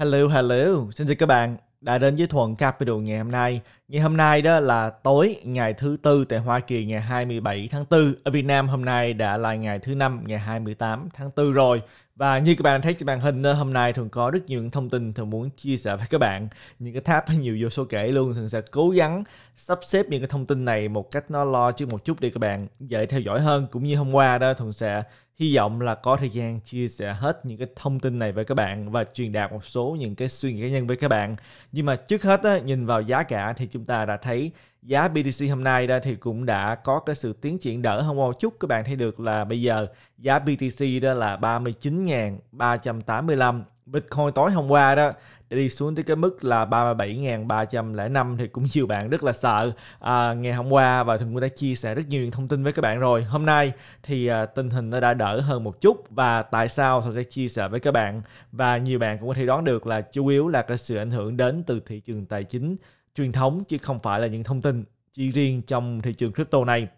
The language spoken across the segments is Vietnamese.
Hello, hello. Xin chào các bạn đã đến với Thuận Capital ngày hôm nay. Ngày hôm nay đó là tối ngày thứ tư tại Hoa Kỳ ngày 27 tháng 4. Ở Việt Nam hôm nay đã là ngày thứ năm ngày 28 tháng 4 rồi. Và như các bạn thấy trên màn hình hôm nay thường có rất nhiều thông tin thường muốn chia sẻ với các bạn. Những cái tab nhiều vô số kể luôn, thường sẽ cố gắng sắp xếp những cái thông tin này một cách nó lo trước một chút để các bạn dễ theo dõi hơn. Cũng như hôm qua đó thường sẽ Hy vọng là có thời gian chia sẻ hết những cái thông tin này với các bạn và truyền đạt một số những cái suy nghĩ cá nhân với các bạn. Nhưng mà trước hết á, nhìn vào giá cả thì chúng ta đã thấy giá BTC hôm nay đó thì cũng đã có cái sự tiến triển đỡ hơn một chút. Các bạn thấy được là bây giờ giá BTC đó là 39.385 Bitcoin tối hôm qua đó đi xuống tới cái mức là 37.305 thì cũng nhiều bạn rất là sợ à, ngày hôm qua và thường cũng đã chia sẻ rất nhiều thông tin với các bạn rồi hôm nay thì à, tình hình nó đã đỡ hơn một chút và tại sao thường sẽ chia sẻ với các bạn và nhiều bạn cũng có thể đoán được là chủ yếu là cái sự ảnh hưởng đến từ thị trường tài chính truyền thống chứ không phải là những thông tin chỉ riêng trong thị trường crypto này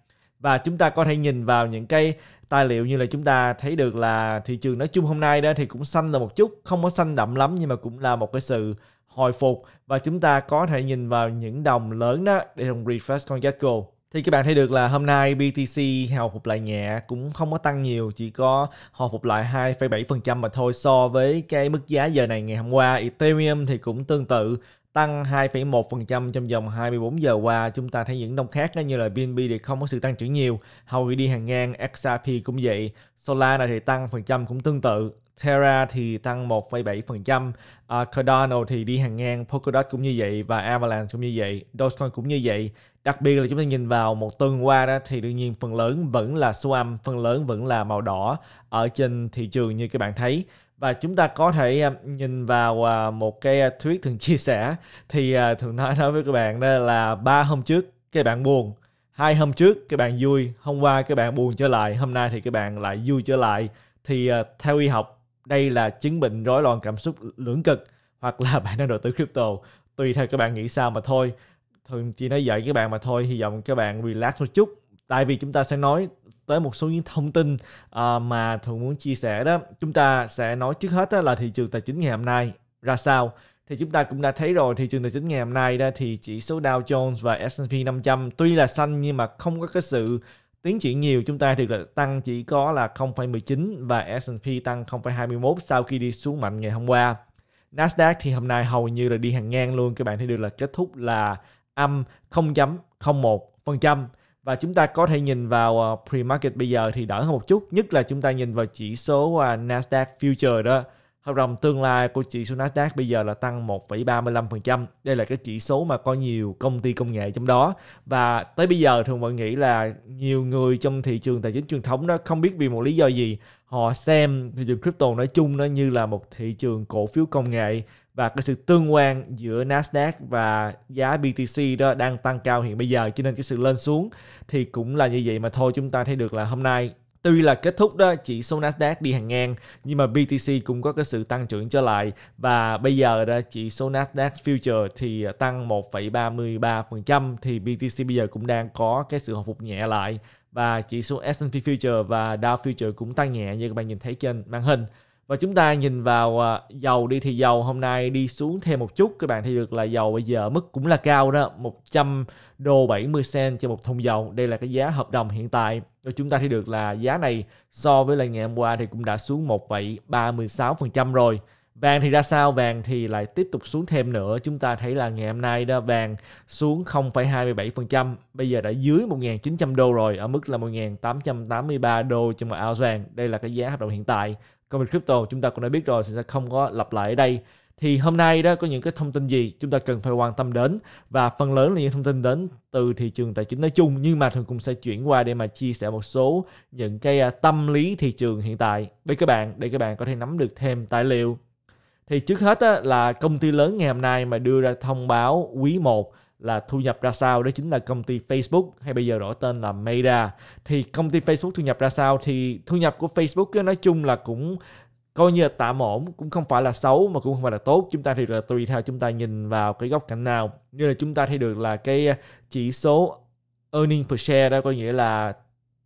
và chúng ta có thể nhìn vào những cái tài liệu như là chúng ta thấy được là thị trường nói chung hôm nay đó thì cũng xanh là một chút không có xanh đậm lắm nhưng mà cũng là một cái sự hồi phục và chúng ta có thể nhìn vào những đồng lớn đó để đồng refresh con Jetco thì các bạn thấy được là hôm nay BTC hồi phục lại nhẹ cũng không có tăng nhiều chỉ có hồi phục lại 2,7% mà thôi so với cái mức giá giờ này ngày hôm qua Ethereum thì cũng tương tự tăng 2,1% trong vòng 24 giờ qua. Chúng ta thấy những đồng khác như là BNB thì không có sự tăng trưởng nhiều, hầu đi hàng ngang, XRP cũng vậy. Solana thì tăng phần trăm cũng tương tự. Terra thì tăng 1,7%, uh, à, Cardano thì đi hàng ngang, Polkadot cũng như vậy và Avalanche cũng như vậy, Dogecoin cũng như vậy. Đặc biệt là chúng ta nhìn vào một tuần qua đó thì đương nhiên phần lớn vẫn là số âm, phần lớn vẫn là màu đỏ ở trên thị trường như các bạn thấy và chúng ta có thể à, nhìn vào à, một cái à, thuyết thường chia sẻ thì thường nói nói với các bạn đó là ba hôm trước các bạn buồn hai hôm trước các bạn vui hôm qua các bạn buồn trở lại hôm nay thì các bạn lại vui trở lại thì theo y học đây là chứng bệnh rối loạn cảm xúc lưỡng cực hoặc là bạn đang đầu tư crypto tùy theo các bạn nghĩ sao mà thôi thường chỉ nói dạy các bạn mà thôi hy vọng các bạn relax một chút tại vì chúng ta sẽ nói tới một số những thông tin à, mà Thuận muốn chia sẻ đó. Chúng ta sẽ nói trước hết là thị trường tài chính ngày hôm nay ra sao thì chúng ta cũng đã thấy rồi thị trường tài chính ngày hôm nay đó thì chỉ số Dow Jones và S&P 500 tuy là xanh nhưng mà không có cái sự tiến triển nhiều chúng ta thì là tăng chỉ có là 0,19 và S&P tăng 0,21 sau khi đi xuống mạnh ngày hôm qua. Nasdaq thì hôm nay hầu như là đi hàng ngang luôn các bạn thấy được là kết thúc là âm 0.01% và chúng ta có thể nhìn vào ờ, pre-market bây giờ thì đỡ hơn một chút nhất là chúng ta nhìn vào chỉ số ờ, Nasdaq future đó hợp đồng tương lai của chỉ số Nasdaq bây giờ là tăng 1,35%. Đây là cái chỉ số mà có nhiều công ty công nghệ trong đó. Và tới bây giờ thường mọi nghĩ là nhiều người trong thị trường tài chính truyền thống đó không biết vì một lý do gì họ xem thị trường crypto nói chung nó như là một thị trường cổ phiếu công nghệ và cái sự tương quan giữa Nasdaq và giá BTC đó đang tăng cao hiện bây giờ cho nên cái sự lên xuống thì cũng là như vậy mà thôi chúng ta thấy được là hôm nay Tuy là kết thúc đó chỉ số Nasdaq đi hàng ngang nhưng mà BTC cũng có cái sự tăng trưởng trở lại và bây giờ đó chỉ số Nasdaq Future thì tăng 1,33% thì BTC bây giờ cũng đang có cái sự hồi phục nhẹ lại và chỉ số S&P Future và Dow Future cũng tăng nhẹ như các bạn nhìn thấy trên màn hình và chúng ta nhìn vào à, dầu đi thì dầu hôm nay đi xuống thêm một chút các bạn thấy được là dầu bây giờ mức cũng là cao đó 100 đô 70 cent cho một thùng dầu đây là cái giá hợp đồng hiện tại và chúng ta thấy được là giá này so với là ngày hôm qua thì cũng đã xuống 1,36% rồi Vàng thì ra sao? Vàng thì lại tiếp tục xuống thêm nữa. Chúng ta thấy là ngày hôm nay đó vàng xuống 0,27%. Bây giờ đã dưới 1.900 đô rồi, ở mức là 1.883 đô cho một ounce vàng. Đây là cái giá hợp đồng hiện tại công Coin Crypto chúng ta cũng đã biết rồi sẽ không có lặp lại ở đây thì hôm nay đó có những cái thông tin gì chúng ta cần phải quan tâm đến và phần lớn là những thông tin đến từ thị trường tài chính nói chung nhưng mà thường cũng sẽ chuyển qua để mà chia sẻ một số những cái à, tâm lý thị trường hiện tại với các bạn để các bạn có thể nắm được thêm tài liệu thì trước hết là công ty lớn ngày hôm nay mà đưa ra thông báo quý 1 là thu nhập ra sao đó chính là công ty Facebook hay bây giờ đổi tên là Meta thì công ty Facebook thu nhập ra sao thì thu nhập của Facebook nói chung là cũng coi như là tạm ổn cũng không phải là xấu mà cũng không phải là tốt chúng ta thì là tùy theo chúng ta nhìn vào cái góc cạnh nào như là chúng ta thấy được là cái chỉ số earning per share đó có nghĩa là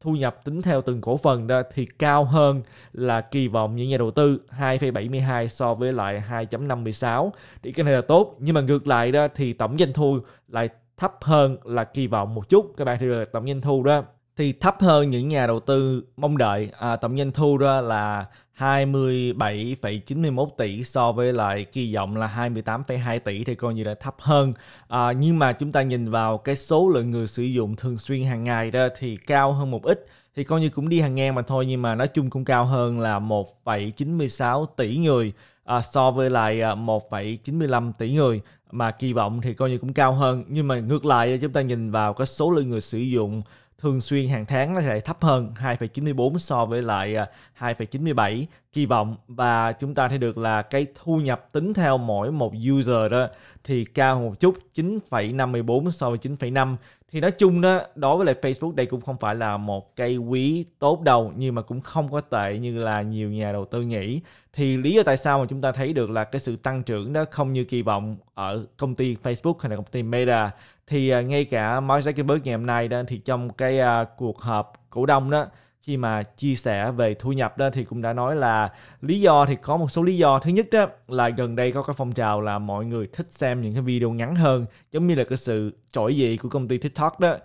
thu nhập tính theo từng cổ phần đó thì cao hơn là kỳ vọng những nhà đầu tư 2,72 so với lại 2.56 thì cái này là tốt nhưng mà ngược lại đó thì tổng doanh thu lại thấp hơn là kỳ vọng một chút các bạn thì tổng doanh thu đó thì thấp hơn những nhà đầu tư mong đợi. À, tổng doanh thu ra là 27,91 tỷ so với lại kỳ vọng là 28,2 tỷ thì coi như là thấp hơn. À, nhưng mà chúng ta nhìn vào cái số lượng người sử dụng thường xuyên hàng ngày đó thì cao hơn một ít thì coi như cũng đi hàng ngang mà thôi nhưng mà nói chung cũng cao hơn là 1,96 tỷ người à, so với lại 1,95 à, tỷ người mà kỳ vọng thì coi như cũng cao hơn nhưng mà ngược lại à, chúng ta nhìn vào cái số lượng người sử dụng thường xuyên hàng tháng nó lại thấp hơn 2,94 so với lại 2,97 à, kỳ vọng và chúng ta thấy được là cái thu nhập tính theo mỗi một user đó thì cao một chút 9,54 so với 9,5 thì nói chung đó đối với lại Facebook đây cũng không phải là một cây quý tốt đầu nhưng mà cũng không có tệ như là nhiều nhà đầu tư nghĩ thì lý do tại sao mà chúng ta thấy được là cái sự tăng trưởng đó không như kỳ vọng ở công ty Facebook hay là công ty Meta thì à, ngay cả Mark Zuckerberg ngày hôm nay đó thì trong cái à, cuộc họp cổ đông đó khi mà chia sẻ về thu nhập đó thì cũng đã nói là lý do thì có một số lý do thứ nhất đó là gần đây có cái phong trào là mọi người thích xem những cái video ngắn hơn giống như là cái sự trỗi dậy của công ty tiktok đó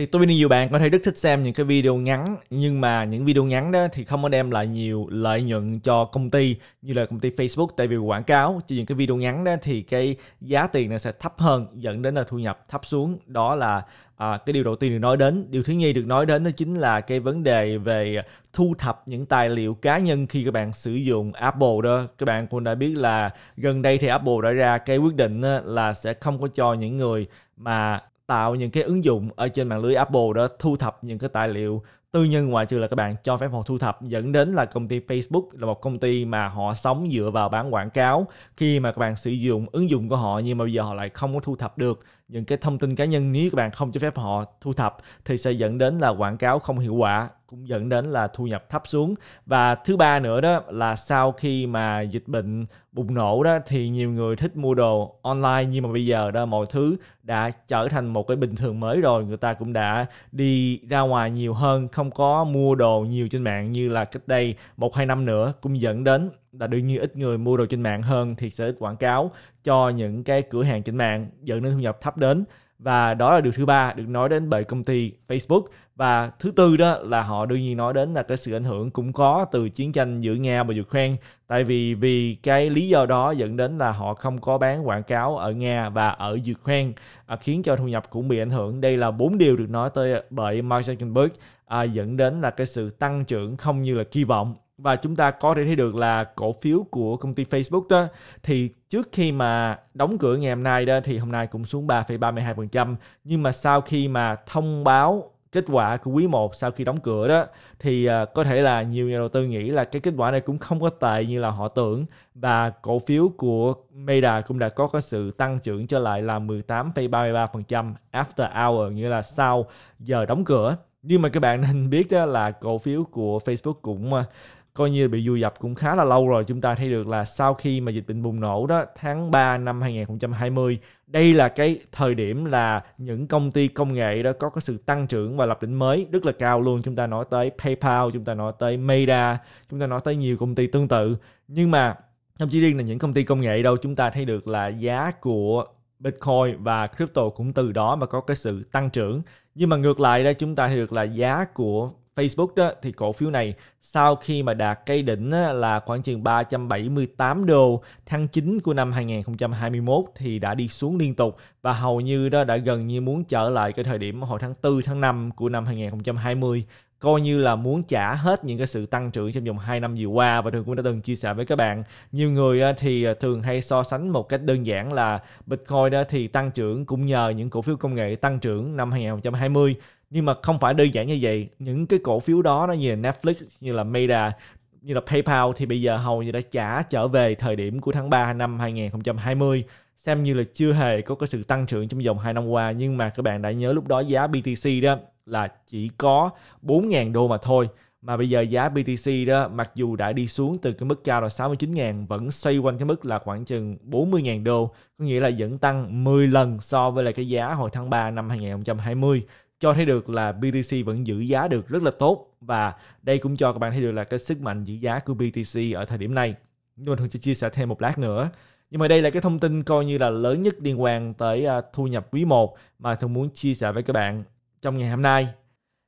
thì tôi nhiều bạn có thể rất thích xem những cái video ngắn nhưng mà những video ngắn đó thì không có đem lại nhiều lợi nhuận cho công ty như là công ty Facebook tại vì quảng cáo cho những cái video ngắn đó thì cái giá tiền nó sẽ thấp hơn dẫn đến là thu nhập thấp xuống đó là à, cái điều đầu tiên được nói đến điều thứ nhì được nói đến đó chính là cái vấn đề về thu thập những tài liệu cá nhân khi các bạn sử dụng Apple đó các bạn cũng đã biết là gần đây thì Apple đã ra cái quyết định là sẽ không có cho những người mà tạo những cái ứng dụng ở trên mạng lưới Apple đó thu thập những cái tài liệu tư nhân ngoài trừ là các bạn cho phép họ thu thập dẫn đến là công ty Facebook là một công ty mà họ sống dựa vào bán quảng cáo khi mà các bạn sử dụng ứng dụng của họ nhưng mà bây giờ họ lại không có thu thập được những cái thông tin cá nhân nếu các bạn không cho phép họ thu thập thì sẽ dẫn đến là quảng cáo không hiệu quả cũng dẫn đến là thu nhập thấp xuống và thứ ba nữa đó là sau khi mà dịch bệnh bùng nổ đó thì nhiều người thích mua đồ online nhưng mà bây giờ đó mọi thứ đã trở thành một cái bình thường mới rồi người ta cũng đã đi ra ngoài nhiều hơn không có mua đồ nhiều trên mạng như là cách đây một hai năm nữa cũng dẫn đến là đương nhiên ít người mua đồ trên mạng hơn thì sẽ ít quảng cáo cho những cái cửa hàng trên mạng dẫn đến thu nhập thấp đến và đó là điều thứ ba được nói đến bởi công ty Facebook và thứ tư đó là họ đương nhiên nói đến là cái sự ảnh hưởng cũng có từ chiến tranh giữa Nga và Ukraine tại vì vì cái lý do đó dẫn đến là họ không có bán quảng cáo ở Nga và ở Ukraine à, khiến cho thu nhập cũng bị ảnh hưởng đây là bốn điều được nói tới bởi Mark Zuckerberg à, dẫn đến là cái sự tăng trưởng không như là kỳ vọng và chúng ta có thể thấy được là cổ phiếu của công ty Facebook đó thì trước khi mà đóng cửa ngày hôm nay đó thì hôm nay cũng xuống 3,32% nhưng mà sau khi mà thông báo kết quả của quý 1 sau khi đóng cửa đó thì ờ, có thể là nhiều nhà đầu tư nghĩ là cái kết quả này cũng không có tệ như là họ tưởng và cổ phiếu của Meta cũng đã có cái sự tăng trưởng trở lại là 18,33% after hour nghĩa là sau giờ đóng cửa. Nhưng mà các bạn nên biết đó là cổ phiếu của Facebook cũng ờ, coi như bị vùi dập cũng khá là lâu rồi chúng ta thấy được là sau khi mà dịch bệnh bùng nổ đó tháng 3 năm 2020 đây là cái thời điểm là những công ty công nghệ đó có cái sự tăng trưởng và lập đỉnh mới rất là cao luôn chúng ta nói tới PayPal chúng ta nói tới Meta chúng ta nói tới nhiều công ty tương tự nhưng mà không chỉ riêng là những công ty công nghệ đâu chúng ta thấy được là giá của Bitcoin và crypto cũng từ đó mà có cái sự tăng trưởng nhưng mà ngược lại đây chúng ta thấy được là giá của Facebook đó, thì cổ phiếu này sau khi mà đạt cây đỉnh là khoảng chừng 378 đô tháng 9 của năm 2021 thì đã đi xuống liên tục và hầu như đó đã gần như muốn trở lại cái thời điểm hồi tháng 4 tháng 5 của năm 2020 coi như là muốn trả hết những cái sự tăng trưởng trong vòng 2 năm vừa qua và thường cũng đã từng chia sẻ với các bạn nhiều người thì à, thường hay so sánh một cách đơn giản là Bitcoin đó thì tăng trưởng cũng nhờ những cổ phiếu công nghệ tăng trưởng năm 2020 nhưng mà không phải đơn giản như vậy những cái cổ phiếu đó nó như là Netflix như là Meta như là PayPal thì bây giờ hầu như đã trả trở về thời điểm của tháng 3 năm 2020 xem như là chưa hề có cái sự tăng trưởng trong vòng 2 năm qua nhưng mà các bạn đã nhớ lúc đó giá BTC đó là chỉ có 4.000 đô mà thôi mà bây giờ giá BTC đó mặc dù đã đi xuống từ cái mức cao là 69.000 vẫn xoay quanh cái mức là khoảng chừng 40.000 đô có nghĩa là vẫn tăng 10 lần so với lại cái giá hồi tháng 3 năm 2020 cho thấy được là BTC vẫn giữ giá được rất là tốt và đây cũng cho các bạn thấy được là cái sức mạnh giữ giá của BTC ở thời điểm này. Nhưng mà thường sẽ chia sẻ thêm một lát nữa. Nhưng mà đây là cái thông tin coi như là lớn nhất liên quan tới à, thu nhập quý 1 mà thường muốn chia sẻ với các bạn trong ngày hôm nay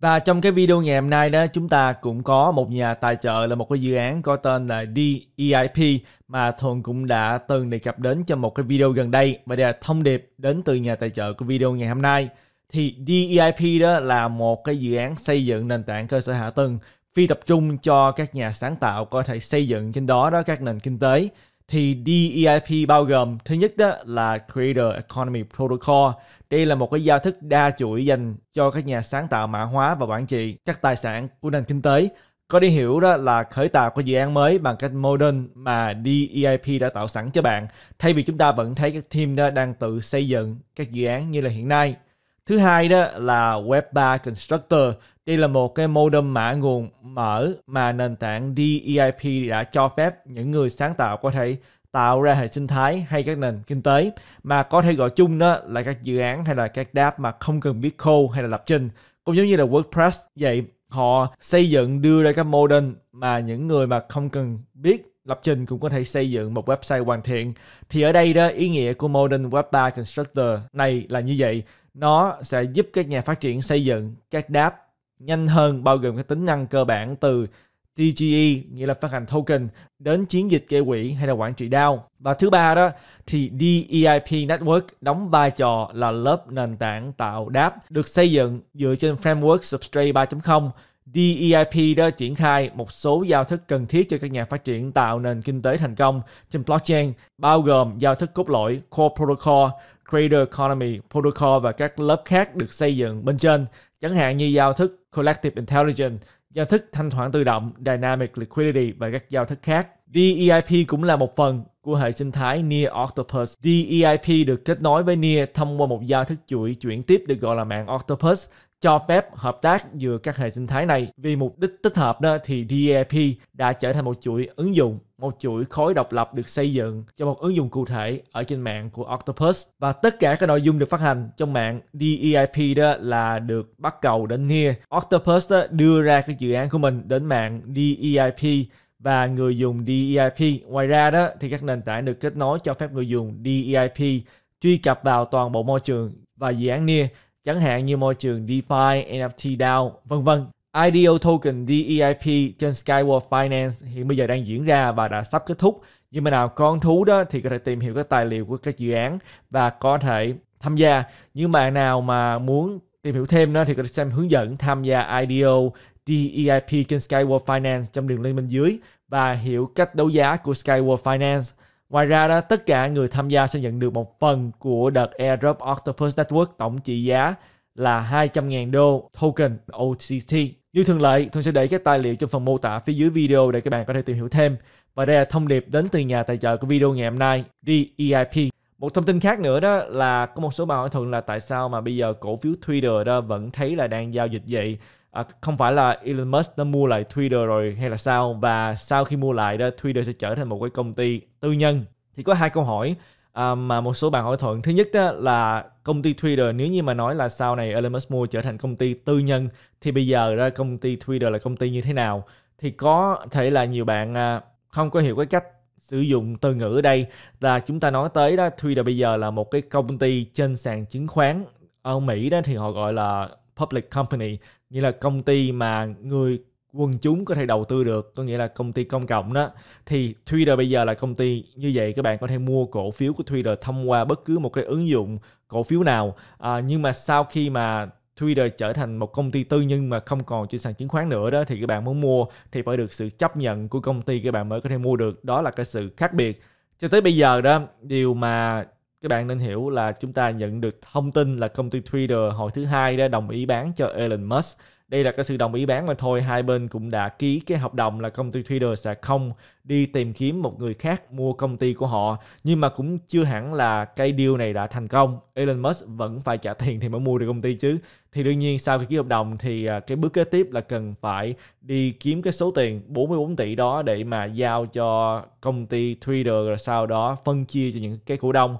Và trong cái video ngày hôm nay đó chúng ta cũng có một nhà tài trợ là một cái dự án có tên là DEIP mà Thuần cũng đã từng đề cập đến trong một cái video gần đây và đây là thông điệp đến từ nhà tài trợ của video ngày hôm nay. Thì DEIP đó là một cái dự án xây dựng nền tảng cơ sở hạ tầng phi tập trung cho các nhà sáng tạo có thể xây dựng trên đó đó các nền kinh tế thì DEIP bao gồm thứ nhất đó là Creator Economy Protocol. Đây là một cái giao thức đa chuỗi dành cho các nhà sáng tạo mã hóa và quản trị các tài sản của nền kinh tế. Có đi hiểu đó là khởi tạo của dự án mới bằng cách modern mà DEIP đã tạo sẵn cho bạn. Thay vì chúng ta vẫn thấy các team đó đang tự xây dựng các dự án như là hiện nay. Thứ hai đó là Web3 Constructor. Đây là một cái modem mã nguồn mở mà nền tảng DEIP đã cho phép những người sáng tạo có thể tạo ra hệ sinh thái hay các nền kinh tế mà có thể gọi chung đó là các dự án hay là các đáp mà không cần biết code hay là lập trình cũng giống như là WordPress vậy họ xây dựng đưa ra các model mà những người mà không cần biết lập trình cũng có thể xây dựng một website hoàn thiện thì ở đây đó ý nghĩa của modern web 3 constructor này là như vậy nó sẽ giúp các nhà phát triển xây dựng các đáp nhanh hơn bao gồm các tính năng cơ bản từ TGE nghĩa là phát hành token đến chiến dịch gây quỹ hay là quản trị DAO. Và thứ ba đó thì DEIP Network đóng vai trò là lớp nền tảng tạo đáp được xây dựng dựa trên framework Substrate 3.0. DEIP đã triển khai một số giao thức cần thiết cho các nhà phát triển tạo nền kinh tế thành công trên blockchain, bao gồm giao thức cốt lõi Core Protocol, Creator Economy Protocol và các lớp khác được xây dựng bên trên, chẳng hạn như giao thức Collective Intelligence, giao thức thanh khoản tự động, Dynamic Liquidity và các giao thức khác. DEIP cũng là một phần của hệ sinh thái Near Octopus. DEIP được kết nối với Near thông qua một giao thức chuỗi chuyển tiếp được gọi là mạng Octopus cho phép hợp tác giữa các hệ sinh thái này. Vì mục đích tích hợp đó thì DEIP đã trở thành một chuỗi ứng dụng, một chuỗi khối độc lập được xây dựng cho một ứng dụng cụ thể ở trên mạng của Octopus và tất cả các nội dung được phát hành trong mạng DEIP đó là được bắt cầu đến Near. Octopus đưa ra các dự án của mình đến mạng DEIP và người dùng DEIP. Ngoài ra đó thì các nền tảng được kết nối cho phép người dùng DEIP truy cập vào toàn bộ môi trường và dự án NIA, chẳng hạn như môi trường DeFi, NFT DAO, vân vân. IDO token DEIP trên Skyward Finance hiện bây giờ đang diễn ra và đã sắp kết thúc. Nhưng mà nào con thú đó thì có thể tìm hiểu các tài liệu của các dự án và có thể tham gia. Những bạn nào mà muốn tìm hiểu thêm đó thì có thể xem hướng dẫn tham gia IDO DEIP trên Skyward Finance trong đường link bên dưới và hiểu cách đấu giá của Skyward Finance. Ngoài ra đó, tất cả người tham gia sẽ nhận được một phần của đợt Airdrop Octopus Network tổng trị giá là 200.000 đô token OTT. Như thường lệ, tôi sẽ để các tài liệu trong phần mô tả phía dưới video để các bạn có thể tìm hiểu thêm. Và đây là thông điệp đến từ nhà tài trợ của video ngày hôm nay, DEIP. Một thông tin khác nữa đó là có một số bạn hỏi thuận là tại sao mà bây giờ cổ phiếu Twitter đó vẫn thấy là đang giao dịch vậy à, không phải là Elon Musk nó mua lại Twitter rồi hay là sao và sau khi mua lại đó Twitter sẽ trở thành một cái công ty tư nhân thì có hai câu hỏi à, mà một số bạn hỏi thuận thứ nhất đó là công ty Twitter nếu như mà nói là sau này Elon Musk mua trở thành công ty tư nhân thì bây giờ ra công ty Twitter là công ty như thế nào thì có thể là nhiều bạn à, không có hiểu cái cách sử dụng từ ngữ ở đây là chúng ta nói tới đó Twitter bây giờ là một cái công ty trên sàn chứng khoán ở Mỹ đó thì họ gọi là public company nghĩa là công ty mà người quần chúng có thể đầu tư được có nghĩa là công ty công cộng đó thì Twitter bây giờ là công ty như vậy các bạn có thể mua cổ phiếu của Twitter thông qua bất cứ một cái ứng dụng cổ phiếu nào à, nhưng mà sau khi mà Twitter trở thành một công ty tư nhân mà không còn trên sàn chứng khoán nữa đó thì các bạn muốn mua thì phải được sự chấp nhận của công ty các bạn mới có thể mua được đó là cái sự khác biệt cho tới bây giờ đó điều mà các bạn nên hiểu là chúng ta nhận được thông tin là công ty Twitter hồi thứ hai đã đồng ý bán cho Elon Musk. Đây là cái sự đồng ý bán mà thôi hai bên cũng đã ký cái hợp đồng là công ty Twitter sẽ không đi tìm kiếm một người khác mua công ty của họ. Nhưng mà cũng chưa hẳn là cái deal này đã thành công. Elon Musk vẫn phải trả tiền thì mới mua được công ty chứ. Thì đương nhiên sau khi ký hợp đồng thì à, cái bước kế tiếp là cần phải đi kiếm cái số tiền 44 tỷ đó để mà giao cho công ty Twitter rồi sau đó phân chia cho những cái cổ đông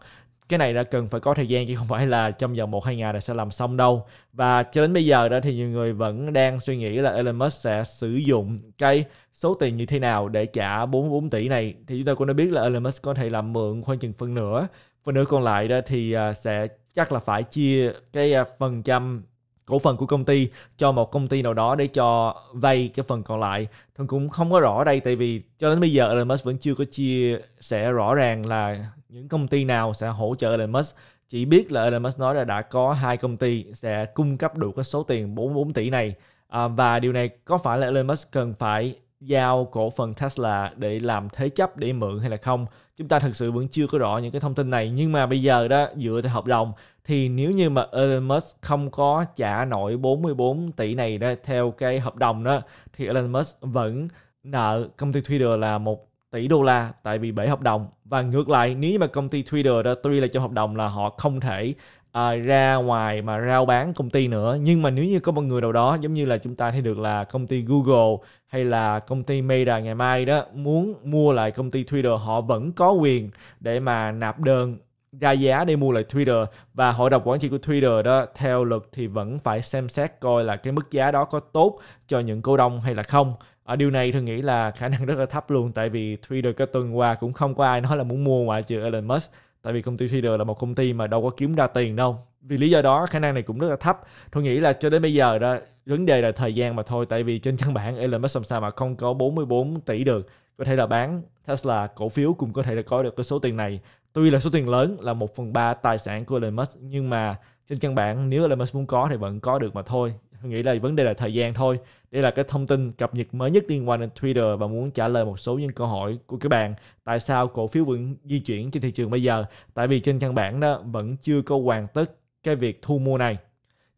cái này đã cần phải có thời gian chứ không phải là trong vòng một hai ngày là sẽ làm xong đâu và cho đến bây giờ đó thì nhiều người vẫn đang suy nghĩ là Elon Musk sẽ sử dụng cái số tiền như thế nào để trả 44 tỷ này thì chúng ta cũng đã biết là Elon Musk có thể làm mượn khoảng chừng phân nửa phần nửa còn lại đó thì à, sẽ chắc là phải chia cái à, phần trăm cổ phần của công ty cho một công ty nào đó để cho vay cái phần còn lại Thần cũng không có rõ đây tại vì cho đến bây giờ Elon Musk vẫn chưa có chia sẻ rõ ràng là những công ty nào sẽ hỗ trợ Elon Musk chỉ biết là Elon Musk nói là đã có hai công ty sẽ cung cấp đủ cái số tiền 44 tỷ này à, và điều này có phải là Elon Musk cần phải giao cổ phần Tesla để làm thế chấp để mượn hay là không chúng ta thực sự vẫn chưa có rõ những cái thông tin này nhưng mà bây giờ đó dựa theo hợp đồng thì nếu như mà Elon Musk không có trả nổi 44 tỷ này đó theo cái hợp đồng đó thì Elon Musk vẫn nợ công ty Twitter là một tỷ đô la tại vì bể hợp đồng và ngược lại nếu mà công ty Twitter đó tuy là trong hợp đồng là họ không thể uh, ra ngoài mà rao bán công ty nữa nhưng mà nếu như có một người đầu đó giống như là chúng ta thấy được là công ty Google hay là công ty Meta ngày mai đó muốn mua lại công ty Twitter họ vẫn có quyền để mà nạp đơn ra giá để mua lại Twitter và hội đồng quản trị của Twitter đó theo luật thì vẫn phải xem xét coi là cái mức giá đó có tốt cho những cổ đông hay là không ở điều này tôi nghĩ là khả năng rất là thấp luôn tại vì Twitter cái tuần qua cũng không có ai nói là muốn mua ngoại trừ Elon Musk tại vì công ty Twitter là một công ty mà đâu có kiếm ra tiền đâu vì lý do đó khả năng này cũng rất là thấp tôi nghĩ là cho đến bây giờ đó vấn đề là thời gian mà thôi tại vì trên căn bản Elon Musk làm sao mà không có 44 tỷ được có thể là bán Tesla cổ phiếu cũng có thể là có được cái số tiền này tuy là số tiền lớn là 1 phần 3 tài sản của Elon Musk nhưng mà trên căn bản nếu Elon Musk muốn có thì vẫn có được mà thôi tôi nghĩ là vấn đề là thời gian thôi đây là cái thông tin cập nhật mới nhất liên quan đến Twitter và muốn trả lời một số những câu hỏi của các bạn tại sao cổ phiếu vẫn di chuyển trên thị trường bây giờ. Tại vì trên căn bản đó vẫn chưa có hoàn tất cái việc thu mua này.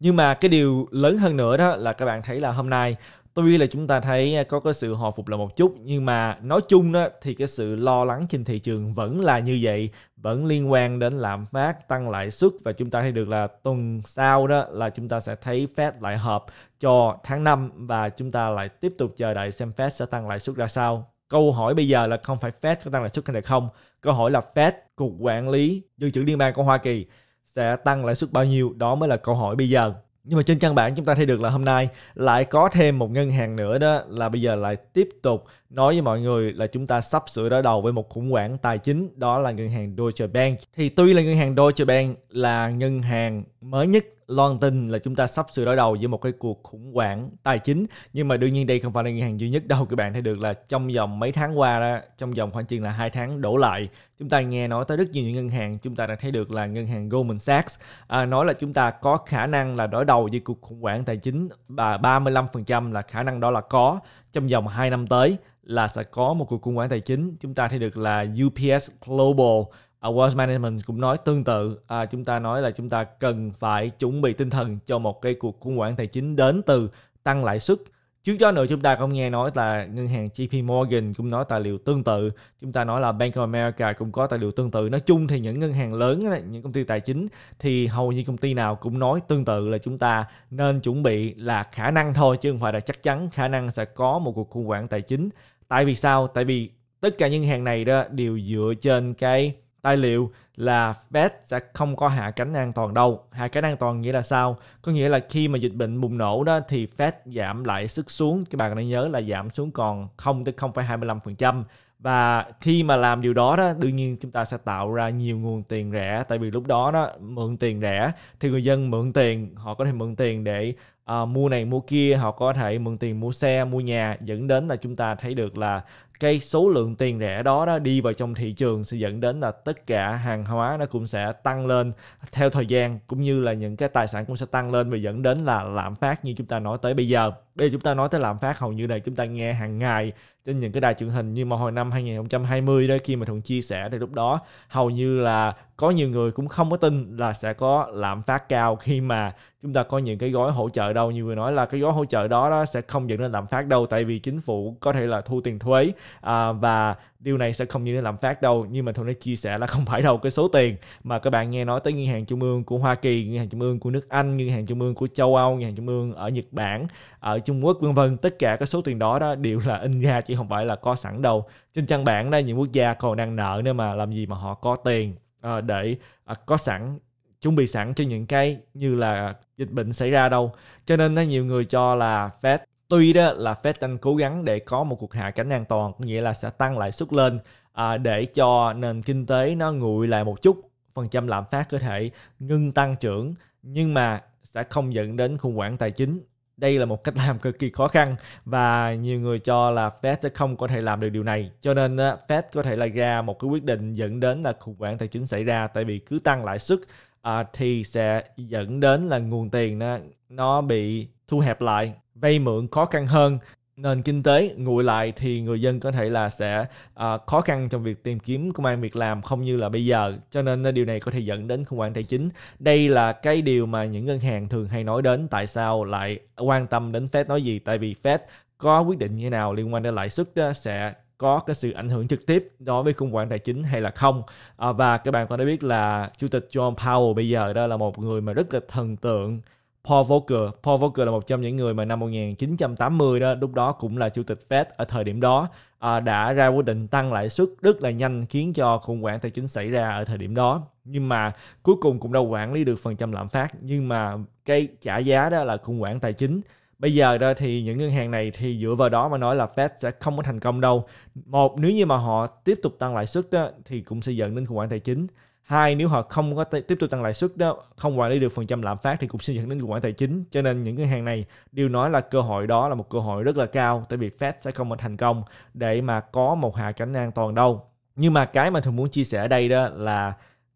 Nhưng mà cái điều lớn hơn nữa đó là các bạn thấy là hôm nay tuy là chúng ta thấy à, có cái sự hồi phục là một chút nhưng mà nói chung đó thì cái sự lo lắng trên thị trường vẫn là như vậy vẫn liên quan đến lạm phát tăng lãi suất và chúng ta thấy được là tuần sau đó là chúng ta sẽ thấy Fed lại hợp cho tháng 5 và chúng ta lại tiếp tục chờ đợi xem Fed sẽ tăng lãi suất ra sao câu hỏi bây giờ là không phải Fed có tăng lãi suất hay không câu hỏi là Fed cục quản lý dự trữ liên bang của Hoa Kỳ sẽ tăng lãi suất bao nhiêu đó mới là câu hỏi bây giờ nhưng mà trên căn bản chúng ta thấy được là hôm nay lại có thêm một ngân hàng nữa đó là bây giờ lại tiếp tục nói với mọi người là chúng ta sắp sửa đối đầu với một khủng hoảng tài chính đó là ngân hàng Deutsche Bank. Thì tuy là ngân hàng Deutsche Bank là ngân hàng mới nhất loan tin là chúng ta sắp sửa đối đầu với một cái cuộc khủng hoảng tài chính nhưng mà đương nhiên đây không phải là ngân hàng duy nhất đâu các bạn thấy được là trong vòng mấy tháng qua đó trong vòng khoảng chừng là hai tháng đổ lại chúng ta nghe nói tới rất nhiều những ngân hàng chúng ta đã thấy được là ngân hàng Goldman Sachs à, nói là chúng ta có khả năng là đối đầu với cuộc khủng hoảng tài chính và 35% là khả năng đó là có trong vòng 2 năm tới là sẽ có một cuộc khủng hoảng tài chính chúng ta thấy được là UPS Global uh, Wealth Management cũng nói tương tự uh, chúng ta nói là chúng ta cần phải chuẩn bị tinh thần cho một cái cuộc khủng hoảng tài chính đến từ tăng lãi suất trước đó nữa chúng ta cũng nghe nói là ngân hàng JP Morgan cũng nói tài liệu tương tự chúng ta nói là Bank of America cũng có tài liệu tương tự nói chung thì những ngân hàng lớn những công ty tài chính thì hầu như công ty nào cũng nói tương tự là chúng ta nên chuẩn bị là khả năng thôi chứ không phải là chắc chắn khả năng sẽ có một cuộc khủng hoảng tài chính tại vì sao tại vì tất cả những hàng này đó đều dựa trên cái tài liệu là Fed sẽ không có hạ cánh an toàn đâu. Hạ cánh an toàn nghĩa là sao? Có nghĩa là khi mà dịch bệnh bùng nổ đó thì Fed giảm lại sức xuống, các bạn nên nhớ là giảm xuống còn 0 tới 0,25% và khi mà làm điều đó đó đương nhiên chúng ta sẽ tạo ra nhiều nguồn tiền rẻ tại vì lúc đó đó mượn tiền rẻ thì người dân mượn tiền họ có thể mượn tiền để uh, mua này mua kia họ có thể mượn tiền mua xe mua nhà dẫn đến là chúng ta thấy được là cái số lượng tiền rẻ đó đó đi vào trong thị trường sẽ dẫn đến là tất cả hàng hóa nó cũng sẽ tăng lên theo thời gian cũng như là những cái tài sản cũng sẽ tăng lên và dẫn đến là lạm phát như chúng ta nói tới bây giờ bây giờ chúng ta nói tới lạm phát hầu như là chúng ta nghe hàng ngày trên những cái đài truyền hình như mà hồi năm 2020 đó khi mà Thuận chia sẻ thì lúc đó hầu như là có nhiều người cũng không có tin là sẽ có lạm phát cao khi mà chúng ta có những cái gói hỗ trợ đâu như vừa nói là cái gói hỗ trợ đó, đó sẽ không dẫn đến lạm phát đâu tại vì chính phủ có thể là thu tiền thuế à, và điều này sẽ không dẫn đến lạm phát đâu nhưng mà thôi nó chia sẻ là không phải đâu cái số tiền mà các bạn nghe nói tới ngân hàng trung ương của Hoa Kỳ ngân hàng trung ương của nước Anh ngân hàng trung ương của châu Âu ngân hàng trung ương ở Nhật Bản ở Trung Quốc vân vân tất cả các số tiền đó đó đều là in ra chứ không phải là có sẵn đâu trên trang bản đây những quốc gia còn đang nợ nữa mà làm gì mà họ có tiền ờ, để à, có sẵn chuẩn bị sẵn cho những cái như là dịch bệnh xảy ra đâu cho nên nó nhiều người cho là Fed tuy đó là Fed đang cố gắng để có một cuộc hạ cánh an toàn có nghĩa là sẽ tăng lãi suất lên à, để cho nền kinh tế nó nguội lại một chút phần trăm lạm phát có thể ngưng tăng trưởng nhưng mà sẽ không dẫn đến khủng hoảng tài chính đây là một cách làm cực kỳ khó khăn và nhiều người cho là Fed sẽ không có thể làm được điều này cho nên Fed có thể là ra một cái quyết định dẫn đến là khủng hoảng tài chính xảy ra tại vì cứ tăng lãi suất à, thì sẽ dẫn đến là nguồn tiền nó, nó bị thu hẹp lại vay mượn khó khăn hơn nền kinh tế nguội lại thì người dân có thể là sẽ à, khó khăn trong việc tìm kiếm công an việc làm không như là bây giờ cho nên điều này có thể dẫn đến khủng hoảng tài chính đây là cái điều mà những ngân hàng thường hay nói đến tại sao lại quan tâm đến Fed nói gì tại vì Fed có quyết định như thế nào liên quan đến lãi suất đó sẽ có cái sự ảnh hưởng trực tiếp đối với khủng hoảng tài chính hay là không à, và các bạn có đã biết là chủ tịch John Powell bây giờ đó là một người mà rất là thần tượng Paul Volcker. Paul Volcker là một trong những người mà năm 1980 đó, lúc đó cũng là chủ tịch Fed ở thời điểm đó à, đã ra quyết định tăng lãi suất rất là nhanh khiến cho khủng hoảng tài chính xảy ra ở thời điểm đó. Nhưng mà cuối cùng cũng đâu quản lý được phần trăm lạm phát. Nhưng mà cái trả giá đó là khủng hoảng tài chính Bây giờ đó thì những ngân hàng này thì dựa vào đó mà nói là Fed sẽ không có thành công đâu. Một, nếu như mà họ tiếp tục tăng lãi suất đó, thì cũng sẽ dẫn đến khủng hoảng tài chính. Hai, nếu họ không có tiếp tục tăng lãi suất đó, không quản lý được phần trăm lạm phát thì cũng sẽ dẫn đến khủng hoảng tài chính. Cho nên những ngân hàng này đều nói là cơ hội đó là một cơ hội rất là cao, tại vì Fed sẽ không có thành công để mà có một hạ cánh an toàn đâu. Nhưng mà cái mà thường muốn chia sẻ ở đây đó là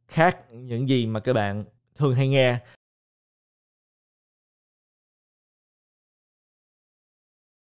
khác những gì mà các bạn thường hay nghe